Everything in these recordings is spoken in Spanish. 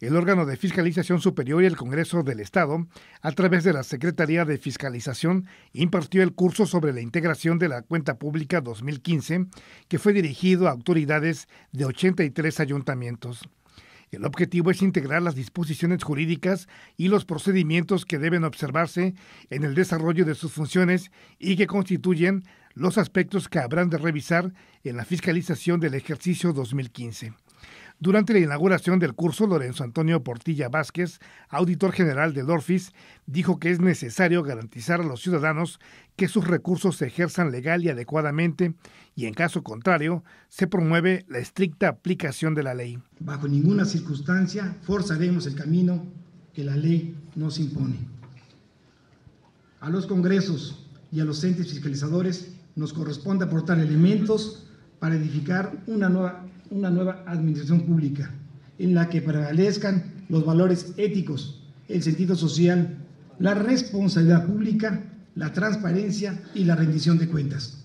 El órgano de Fiscalización Superior y el Congreso del Estado, a través de la Secretaría de Fiscalización, impartió el curso sobre la integración de la cuenta pública 2015, que fue dirigido a autoridades de 83 ayuntamientos. El objetivo es integrar las disposiciones jurídicas y los procedimientos que deben observarse en el desarrollo de sus funciones y que constituyen los aspectos que habrán de revisar en la fiscalización del ejercicio 2015. Durante la inauguración del curso, Lorenzo Antonio Portilla Vázquez, auditor general de Dorfis, dijo que es necesario garantizar a los ciudadanos que sus recursos se ejerzan legal y adecuadamente y en caso contrario se promueve la estricta aplicación de la ley. Bajo ninguna circunstancia forzaremos el camino que la ley nos impone. A los congresos y a los entes fiscalizadores nos corresponde aportar elementos para edificar una nueva, una nueva administración pública en la que prevalezcan los valores éticos, el sentido social, la responsabilidad pública, la transparencia y la rendición de cuentas.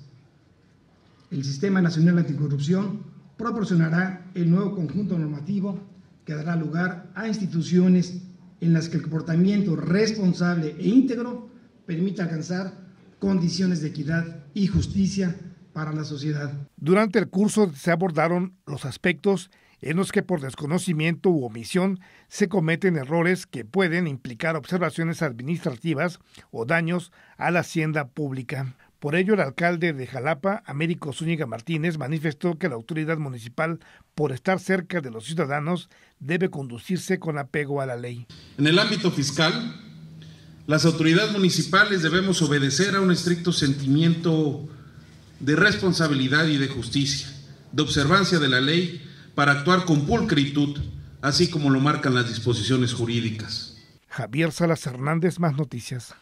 El Sistema Nacional Anticorrupción proporcionará el nuevo conjunto normativo que dará lugar a instituciones en las que el comportamiento responsable e íntegro permita alcanzar condiciones de equidad y justicia para la sociedad. Durante el curso se abordaron los aspectos en los que por desconocimiento u omisión se cometen errores que pueden implicar observaciones administrativas o daños a la hacienda pública. Por ello, el alcalde de Jalapa, Américo Zúñiga Martínez, manifestó que la autoridad municipal, por estar cerca de los ciudadanos, debe conducirse con apego a la ley. En el ámbito fiscal, las autoridades municipales debemos obedecer a un estricto sentimiento de responsabilidad y de justicia, de observancia de la ley, para actuar con pulcritud, así como lo marcan las disposiciones jurídicas. Javier Salas Hernández, más noticias.